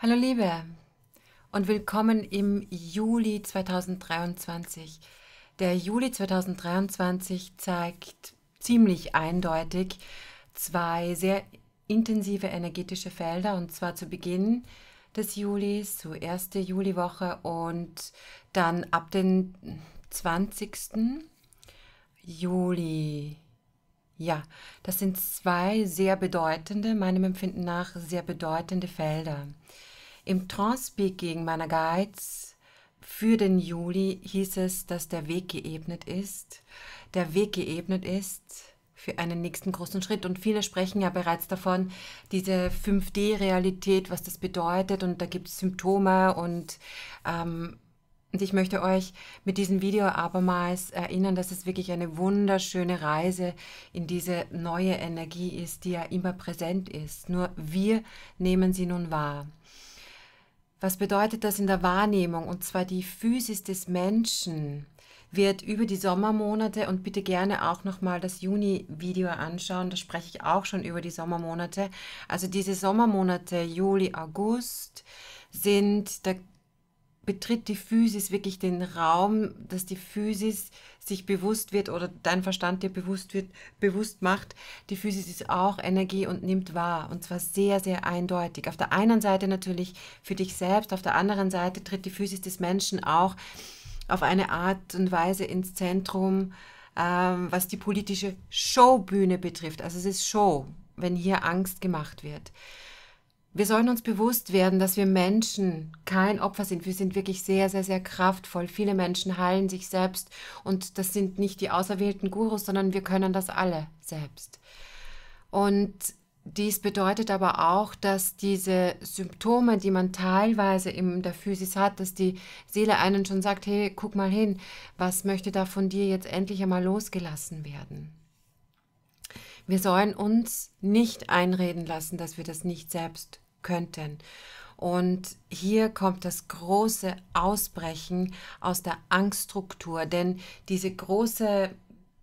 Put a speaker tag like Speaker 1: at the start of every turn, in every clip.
Speaker 1: Hallo Liebe und willkommen im Juli 2023. Der Juli 2023 zeigt ziemlich eindeutig zwei sehr intensive energetische Felder und zwar zu Beginn des Julis, so erste Juliwoche und dann ab den 20. Juli ja, das sind zwei sehr bedeutende, meinem Empfinden nach, sehr bedeutende Felder. Im Trance-Speaking meiner Guides für den Juli hieß es, dass der Weg geebnet ist. Der Weg geebnet ist für einen nächsten großen Schritt. Und viele sprechen ja bereits davon, diese 5D-Realität, was das bedeutet. Und da gibt es Symptome und ähm, und ich möchte euch mit diesem Video abermals erinnern, dass es wirklich eine wunderschöne Reise in diese neue Energie ist, die ja immer präsent ist. Nur wir nehmen sie nun wahr. Was bedeutet das in der Wahrnehmung? Und zwar die Physis des Menschen wird über die Sommermonate und bitte gerne auch nochmal das Juni-Video anschauen. Da spreche ich auch schon über die Sommermonate. Also diese Sommermonate Juli, August sind, da betritt die Physis wirklich den Raum, dass die Physis sich bewusst wird oder dein Verstand dir bewusst wird, bewusst macht, die Physis ist auch Energie und nimmt wahr und zwar sehr, sehr eindeutig. Auf der einen Seite natürlich für dich selbst, auf der anderen Seite tritt die Physis des Menschen auch auf eine Art und Weise ins Zentrum, ähm, was die politische Showbühne betrifft. Also es ist Show, wenn hier Angst gemacht wird wir sollen uns bewusst werden, dass wir Menschen kein Opfer sind. Wir sind wirklich sehr, sehr, sehr kraftvoll. Viele Menschen heilen sich selbst und das sind nicht die auserwählten Gurus, sondern wir können das alle selbst. Und dies bedeutet aber auch, dass diese Symptome, die man teilweise in der Physis hat, dass die Seele einen schon sagt, hey, guck mal hin, was möchte da von dir jetzt endlich einmal losgelassen werden? Wir sollen uns nicht einreden lassen, dass wir das nicht selbst könnten. Und hier kommt das große Ausbrechen aus der Angststruktur, denn diese große,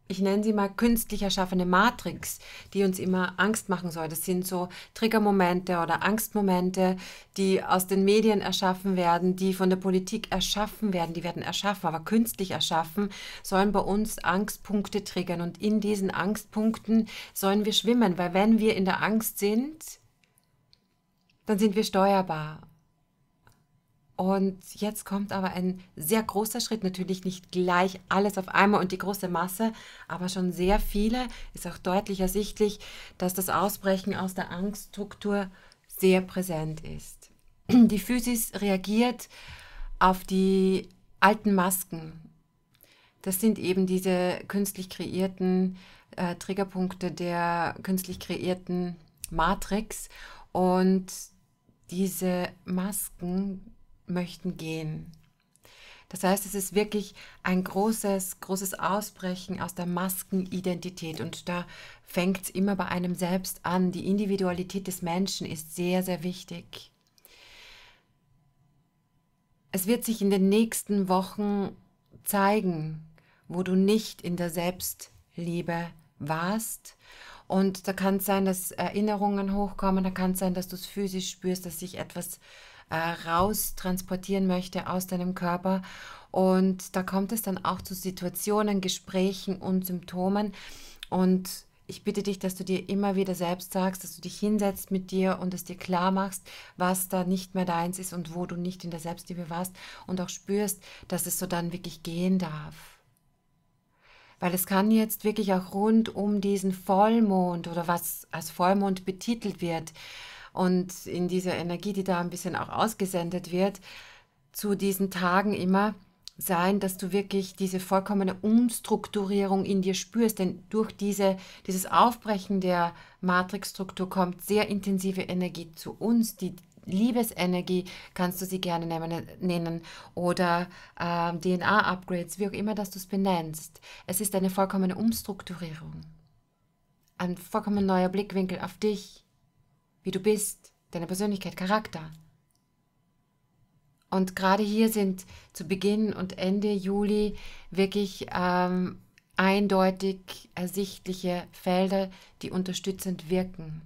Speaker 1: ich nenne sie mal künstlich erschaffene Matrix, die uns immer Angst machen soll. Das sind so Triggermomente oder Angstmomente, die aus den Medien erschaffen werden, die von der Politik erschaffen werden, die werden erschaffen, aber künstlich erschaffen, sollen bei uns Angstpunkte triggern. Und in diesen Angstpunkten sollen wir schwimmen, weil wenn wir in der Angst sind, dann sind wir steuerbar. Und jetzt kommt aber ein sehr großer Schritt, natürlich nicht gleich alles auf einmal und die große Masse, aber schon sehr viele, ist auch deutlich ersichtlich, dass das Ausbrechen aus der Angststruktur sehr präsent ist. Die Physis reagiert auf die alten Masken. Das sind eben diese künstlich kreierten äh, Triggerpunkte der künstlich kreierten Matrix und diese Masken möchten gehen. Das heißt, es ist wirklich ein großes, großes Ausbrechen aus der Maskenidentität. Und da fängt es immer bei einem selbst an. Die Individualität des Menschen ist sehr, sehr wichtig. Es wird sich in den nächsten Wochen zeigen, wo du nicht in der Selbstliebe warst und da kann es sein, dass Erinnerungen hochkommen, da kann es sein, dass du es physisch spürst, dass sich etwas äh, raus transportieren möchte aus deinem Körper. Und da kommt es dann auch zu Situationen, Gesprächen und Symptomen. Und ich bitte dich, dass du dir immer wieder selbst sagst, dass du dich hinsetzt mit dir und es dir klar machst, was da nicht mehr deins ist und wo du nicht in der Selbstliebe warst und auch spürst, dass es so dann wirklich gehen darf. Weil es kann jetzt wirklich auch rund um diesen Vollmond oder was als Vollmond betitelt wird und in dieser Energie, die da ein bisschen auch ausgesendet wird, zu diesen Tagen immer sein, dass du wirklich diese vollkommene Umstrukturierung in dir spürst, denn durch diese, dieses Aufbrechen der Matrixstruktur kommt sehr intensive Energie zu uns, die Liebesenergie kannst du sie gerne nennen oder äh, DNA-Upgrades, wie auch immer, dass du es benennst. Es ist eine vollkommene Umstrukturierung, ein vollkommen neuer Blickwinkel auf dich, wie du bist, deine Persönlichkeit, Charakter. Und gerade hier sind zu Beginn und Ende Juli wirklich ähm, eindeutig ersichtliche Felder, die unterstützend wirken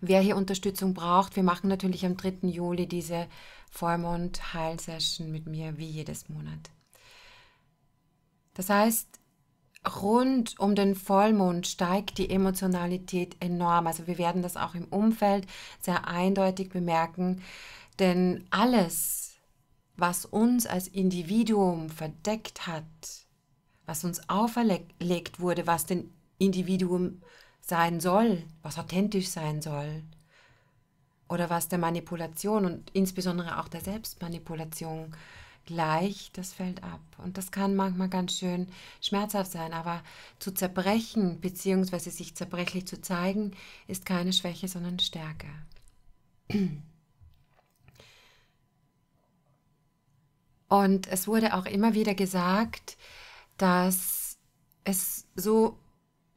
Speaker 1: wer hier Unterstützung braucht, wir machen natürlich am 3. Juli diese Vollmond-Heil-Session mit mir, wie jedes Monat. Das heißt, rund um den Vollmond steigt die Emotionalität enorm. Also wir werden das auch im Umfeld sehr eindeutig bemerken, denn alles, was uns als Individuum verdeckt hat, was uns auferlegt wurde, was den Individuum sein soll, was authentisch sein soll oder was der Manipulation und insbesondere auch der Selbstmanipulation gleich, das fällt ab. Und das kann manchmal ganz schön schmerzhaft sein, aber zu zerbrechen bzw. sich zerbrechlich zu zeigen, ist keine Schwäche, sondern Stärke. Und es wurde auch immer wieder gesagt, dass es so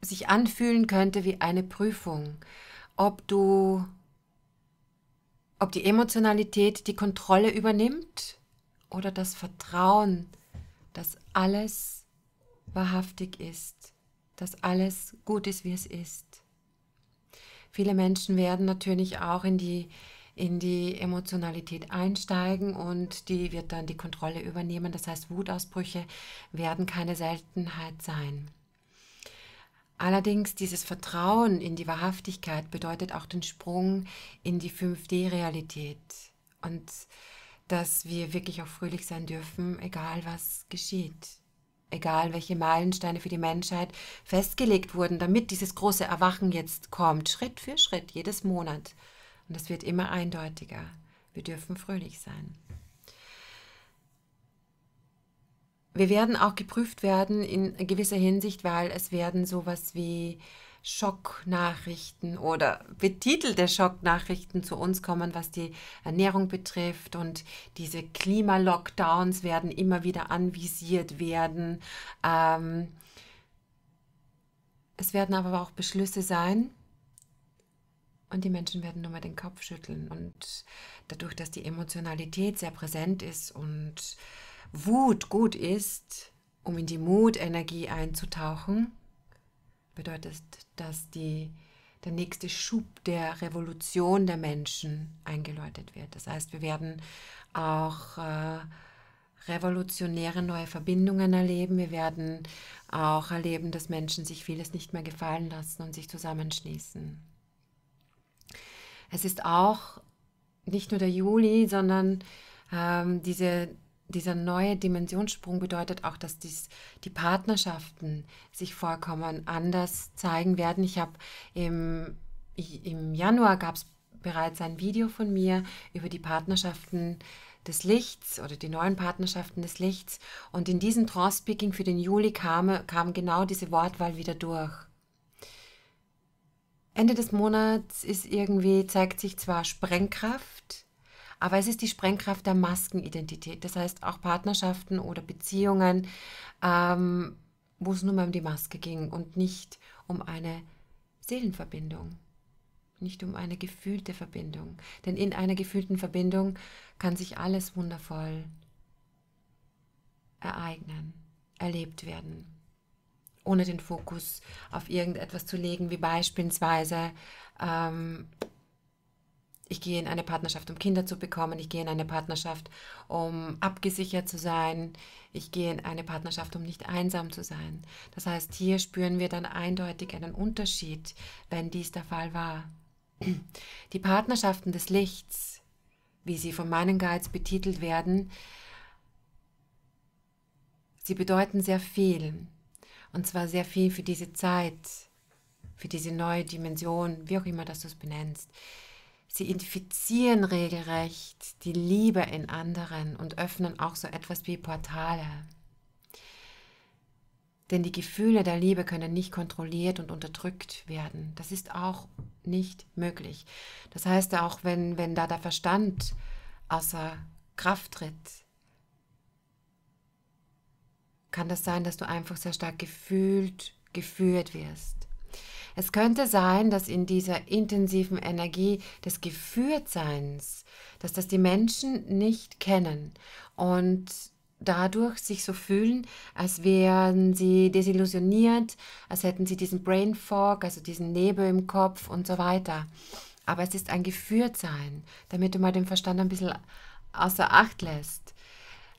Speaker 1: sich anfühlen könnte wie eine Prüfung, ob du, ob die Emotionalität die Kontrolle übernimmt oder das Vertrauen, dass alles wahrhaftig ist, dass alles gut ist, wie es ist. Viele Menschen werden natürlich auch in die in die Emotionalität einsteigen und die wird dann die Kontrolle übernehmen. Das heißt, Wutausbrüche werden keine Seltenheit sein. Allerdings dieses Vertrauen in die Wahrhaftigkeit bedeutet auch den Sprung in die 5D-Realität und dass wir wirklich auch fröhlich sein dürfen, egal was geschieht, egal welche Meilensteine für die Menschheit festgelegt wurden, damit dieses große Erwachen jetzt kommt, Schritt für Schritt, jedes Monat. Und das wird immer eindeutiger. Wir dürfen fröhlich sein. wir werden auch geprüft werden in gewisser Hinsicht, weil es werden sowas wie Schocknachrichten oder betitelte Schocknachrichten zu uns kommen, was die Ernährung betrifft und diese Klimalockdowns werden immer wieder anvisiert werden. Ähm, es werden aber auch Beschlüsse sein, und die Menschen werden nur mal den Kopf schütteln. Und dadurch, dass die Emotionalität sehr präsent ist und Wut gut ist, um in die Mutenergie einzutauchen, bedeutet, dass die, der nächste Schub der Revolution der Menschen eingeläutet wird. Das heißt, wir werden auch äh, revolutionäre neue Verbindungen erleben. Wir werden auch erleben, dass Menschen sich vieles nicht mehr gefallen lassen und sich zusammenschließen. Es ist auch nicht nur der Juli, sondern ähm, diese dieser neue Dimensionssprung bedeutet auch, dass dies, die Partnerschaften sich vorkommen, anders zeigen werden. Ich habe im, im Januar gab es bereits ein Video von mir über die Partnerschaften des Lichts oder die neuen Partnerschaften des Lichts. Und in diesem Trance-Speaking für den Juli kam, kam genau diese Wortwahl wieder durch. Ende des Monats ist irgendwie, zeigt sich zwar Sprengkraft, aber es ist die Sprengkraft der Maskenidentität. Das heißt, auch Partnerschaften oder Beziehungen, ähm, wo es nur mal um die Maske ging und nicht um eine Seelenverbindung, nicht um eine gefühlte Verbindung. Denn in einer gefühlten Verbindung kann sich alles wundervoll ereignen, erlebt werden, ohne den Fokus auf irgendetwas zu legen, wie beispielsweise ähm, ich gehe in eine Partnerschaft, um Kinder zu bekommen, ich gehe in eine Partnerschaft, um abgesichert zu sein, ich gehe in eine Partnerschaft, um nicht einsam zu sein. Das heißt, hier spüren wir dann eindeutig einen Unterschied, wenn dies der Fall war. Die Partnerschaften des Lichts, wie sie von meinen Guides betitelt werden, sie bedeuten sehr viel. Und zwar sehr viel für diese Zeit, für diese neue Dimension, wie auch immer dass du es benennst. Sie infizieren regelrecht die Liebe in anderen und öffnen auch so etwas wie Portale. Denn die Gefühle der Liebe können nicht kontrolliert und unterdrückt werden. Das ist auch nicht möglich. Das heißt, auch wenn, wenn da der Verstand außer Kraft tritt, kann das sein, dass du einfach sehr stark gefühlt, geführt wirst. Es könnte sein, dass in dieser intensiven Energie des Geführtseins, dass das die Menschen nicht kennen und dadurch sich so fühlen, als wären sie desillusioniert, als hätten sie diesen Brain Fog, also diesen Nebel im Kopf und so weiter. Aber es ist ein Geführtsein, damit du mal den Verstand ein bisschen außer Acht lässt.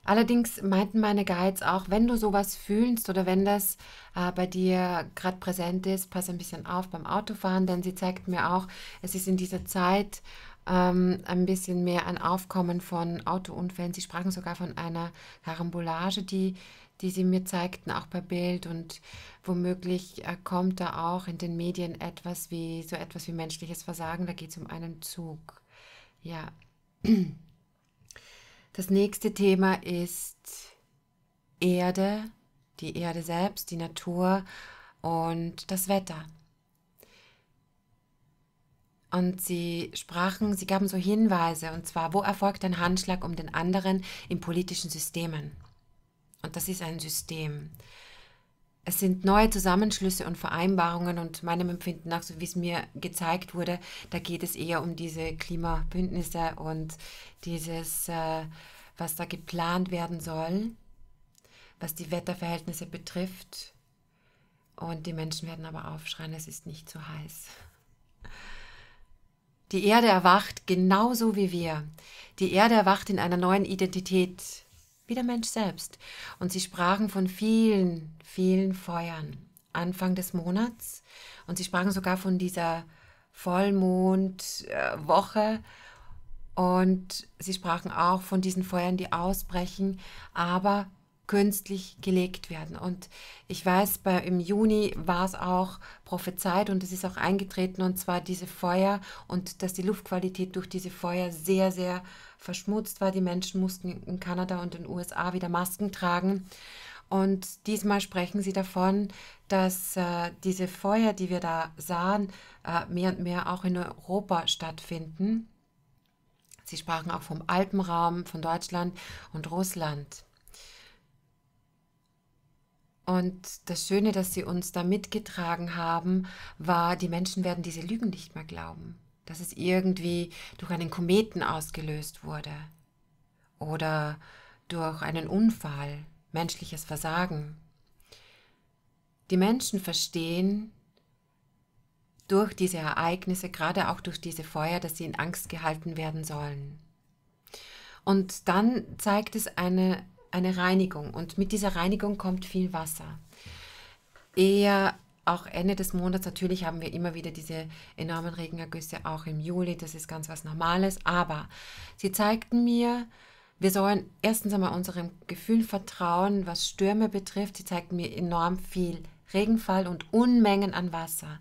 Speaker 1: Allerdings meinten meine Guides auch, wenn du sowas fühlst oder wenn das äh, bei dir gerade präsent ist, pass ein bisschen auf beim Autofahren, denn sie zeigt mir auch, es ist in dieser Zeit ähm, ein bisschen mehr ein Aufkommen von Autounfällen. Sie sprachen sogar von einer Karambolage, die, die sie mir zeigten, auch per Bild. Und womöglich äh, kommt da auch in den Medien etwas wie so etwas wie menschliches Versagen. Da geht es um einen Zug. Ja. Das nächste Thema ist Erde, die Erde selbst, die Natur und das Wetter. Und sie sprachen, sie gaben so Hinweise, und zwar, wo erfolgt ein Handschlag um den anderen in politischen Systemen? Und das ist ein System es sind neue Zusammenschlüsse und Vereinbarungen und meinem Empfinden nach, so wie es mir gezeigt wurde, da geht es eher um diese Klimabündnisse und dieses, äh, was da geplant werden soll, was die Wetterverhältnisse betrifft. Und die Menschen werden aber aufschreien, es ist nicht zu heiß. Die Erde erwacht genauso wie wir. Die Erde erwacht in einer neuen Identität wie der Mensch selbst. Und sie sprachen von vielen, vielen Feuern Anfang des Monats. Und sie sprachen sogar von dieser Vollmondwoche. Und sie sprachen auch von diesen Feuern, die ausbrechen, aber künstlich gelegt werden. Und ich weiß, bei, im Juni war es auch prophezeit und es ist auch eingetreten, und zwar diese Feuer und dass die Luftqualität durch diese Feuer sehr, sehr verschmutzt war. Die Menschen mussten in Kanada und in den USA wieder Masken tragen. Und diesmal sprechen sie davon, dass äh, diese Feuer, die wir da sahen, äh, mehr und mehr auch in Europa stattfinden. Sie sprachen auch vom Alpenraum, von Deutschland und Russland. Und das Schöne, dass sie uns da mitgetragen haben, war, die Menschen werden diese Lügen nicht mehr glauben, dass es irgendwie durch einen Kometen ausgelöst wurde oder durch einen Unfall, menschliches Versagen. Die Menschen verstehen durch diese Ereignisse, gerade auch durch diese Feuer, dass sie in Angst gehalten werden sollen. Und dann zeigt es eine eine Reinigung und mit dieser Reinigung kommt viel Wasser. Eher auch Ende des Monats, natürlich haben wir immer wieder diese enormen Regenergüsse, auch im Juli, das ist ganz was Normales, aber sie zeigten mir, wir sollen erstens einmal unserem Gefühl vertrauen, was Stürme betrifft. Sie zeigten mir enorm viel Regenfall und Unmengen an Wasser.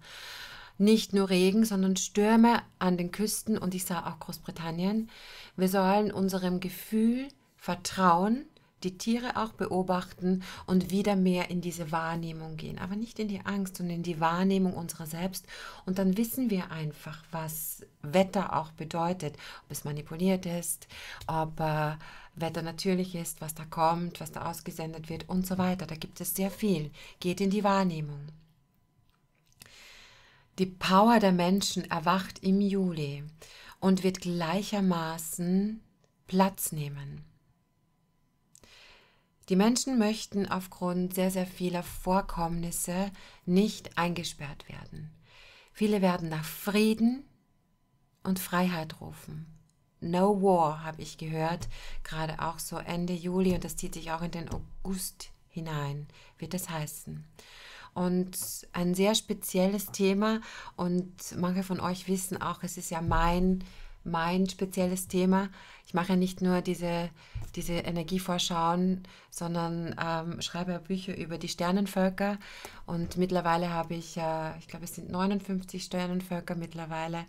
Speaker 1: Nicht nur Regen, sondern Stürme an den Küsten und ich sah auch Großbritannien. Wir sollen unserem Gefühl vertrauen die Tiere auch beobachten und wieder mehr in diese Wahrnehmung gehen, aber nicht in die Angst, sondern in die Wahrnehmung unserer selbst. Und dann wissen wir einfach, was Wetter auch bedeutet, ob es manipuliert ist, ob äh, Wetter natürlich ist, was da kommt, was da ausgesendet wird und so weiter. Da gibt es sehr viel. Geht in die Wahrnehmung. Die Power der Menschen erwacht im Juli und wird gleichermaßen Platz nehmen. Die Menschen möchten aufgrund sehr, sehr vieler Vorkommnisse nicht eingesperrt werden. Viele werden nach Frieden und Freiheit rufen. No War habe ich gehört, gerade auch so Ende Juli und das zieht sich auch in den August hinein, wird es heißen. Und ein sehr spezielles Thema und manche von euch wissen auch, es ist ja mein mein spezielles Thema. Ich mache nicht nur diese, diese Energievorschauen, sondern ähm, schreibe Bücher über die Sternenvölker. Und mittlerweile habe ich, äh, ich glaube, es sind 59 Sternenvölker mittlerweile.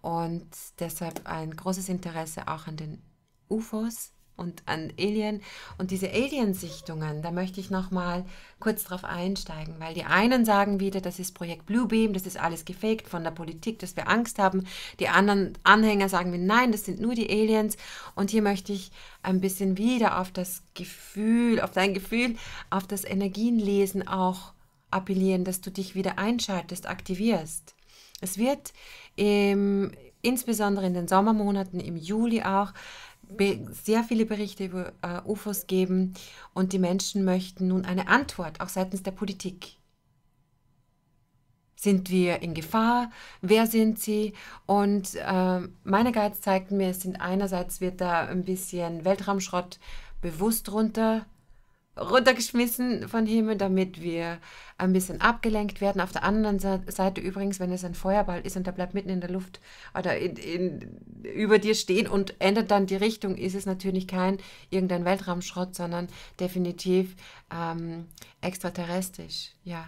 Speaker 1: Und deshalb ein großes Interesse auch an den UFOs, und an Alien und diese Alien-Sichtungen, da möchte ich nochmal kurz drauf einsteigen, weil die einen sagen wieder, das ist Projekt Bluebeam, das ist alles gefaked von der Politik, dass wir Angst haben. Die anderen Anhänger sagen mir, nein, das sind nur die Aliens. Und hier möchte ich ein bisschen wieder auf das Gefühl, auf dein Gefühl, auf das Energienlesen auch appellieren, dass du dich wieder einschaltest, aktivierst. Es wird im, insbesondere in den Sommermonaten, im Juli auch, sehr viele Berichte über äh, UFOs geben und die Menschen möchten nun eine Antwort, auch seitens der Politik. Sind wir in Gefahr? Wer sind sie? Und äh, meine Guides zeigten mir, es sind einerseits wird da ein bisschen Weltraumschrott bewusst runter runtergeschmissen von Himmel, damit wir ein bisschen abgelenkt werden. Auf der anderen Seite übrigens, wenn es ein Feuerball ist und der bleibt mitten in der Luft oder in, in, über dir stehen und ändert dann die Richtung, ist es natürlich kein irgendein Weltraumschrott, sondern definitiv ähm, extraterrestrisch. Ja,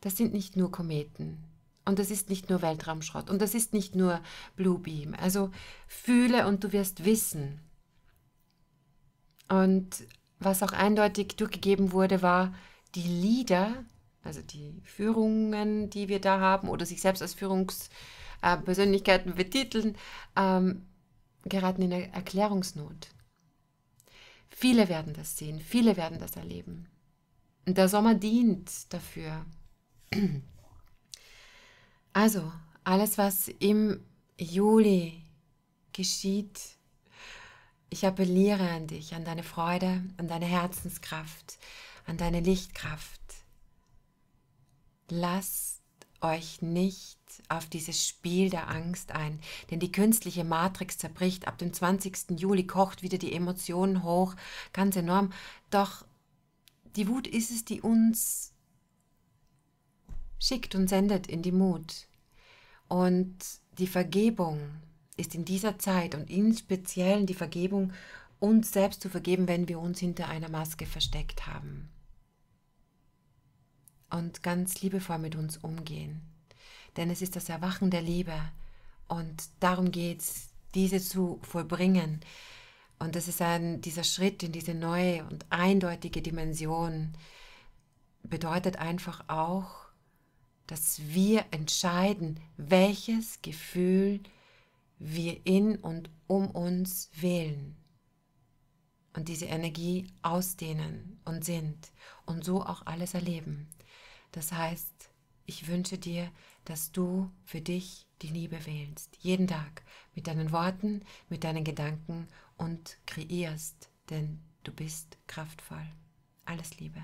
Speaker 1: das sind nicht nur Kometen. Und das ist nicht nur Weltraumschrott. Und das ist nicht nur Blue Beam. Also fühle und du wirst wissen. Und was auch eindeutig durchgegeben wurde, war die Leader, also die Führungen, die wir da haben oder sich selbst als Führungspersönlichkeiten betiteln, ähm, geraten in Erklärungsnot. Viele werden das sehen, viele werden das erleben. Und der Sommer dient dafür. Also, alles, was im Juli geschieht, ich appelliere an dich, an deine Freude, an deine Herzenskraft, an deine Lichtkraft. Lasst euch nicht auf dieses Spiel der Angst ein, denn die künstliche Matrix zerbricht. Ab dem 20. Juli kocht wieder die Emotionen hoch, ganz enorm. Doch die Wut ist es, die uns schickt und sendet in die Mut. Und die Vergebung, ist in dieser Zeit und im Speziellen die Vergebung, uns selbst zu vergeben, wenn wir uns hinter einer Maske versteckt haben. Und ganz liebevoll mit uns umgehen. Denn es ist das Erwachen der Liebe. Und darum geht es, diese zu vollbringen. Und das ist ein, dieser Schritt in diese neue und eindeutige Dimension, bedeutet einfach auch, dass wir entscheiden, welches Gefühl wir in und um uns wählen und diese Energie ausdehnen und sind und so auch alles erleben. Das heißt, ich wünsche dir, dass du für dich die Liebe wählst, jeden Tag mit deinen Worten, mit deinen Gedanken und kreierst, denn du bist kraftvoll. Alles Liebe.